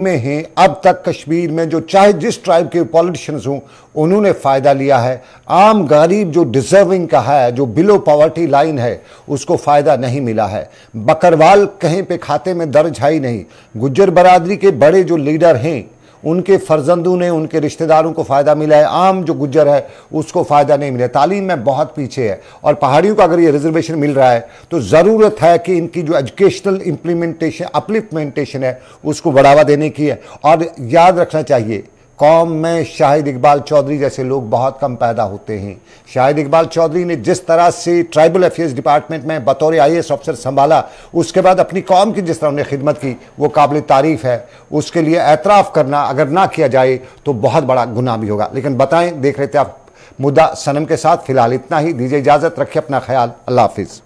में हैं अब तक कश्मीर में जो चाहे जिस ट्राइब के पॉलिटिशियंस हों उन्होंने फ़ायदा लिया है आम गरीब जो डिज़र्विंग का है जो बिलो पॉवर्टी लाइन है उसको फ़ायदा नहीं मिला है बकरवाल कहीं पे खाते में दर्ज है ही नहीं गुज्जर बरादरी के बड़े जो लीडर हैं उनके फर्जंदों ने उनके रिश्तेदारों को फ़ायदा मिला है आम जो गुज्जर है उसको फ़ायदा नहीं मिला तालीम में बहुत पीछे है और पहाड़ियों को अगर ये रिजर्वेशन मिल रहा है तो ज़रूरत है कि इनकी जो एजुकेशनल इम्प्लीमेंटेशन अपलिफ्टमेंटेशन है उसको बढ़ावा देने की है और याद रखना चाहिए कौम में शाहिद इकबाल चौधरी जैसे लोग बहुत कम पैदा होते हैं शाहिद इकबाल चौधरी ने जिस तरह से ट्राइबल अफेयर्स डिपार्टमेंट में बतौर आई ऑफिसर संभाला उसके बाद अपनी कौम की जिस तरह उन्होंने खिदमत की वो काबिल तारीफ़ है उसके लिए एतराफ़ करना अगर ना किया जाए तो बहुत बड़ा गुना भी होगा लेकिन बताएं देख रहे थे आप मुद्दा सनम के साथ फ़िलहाल इतना ही दीजिए इजाज़त रखिए अपना ख्याल अल्लाह हाफिज़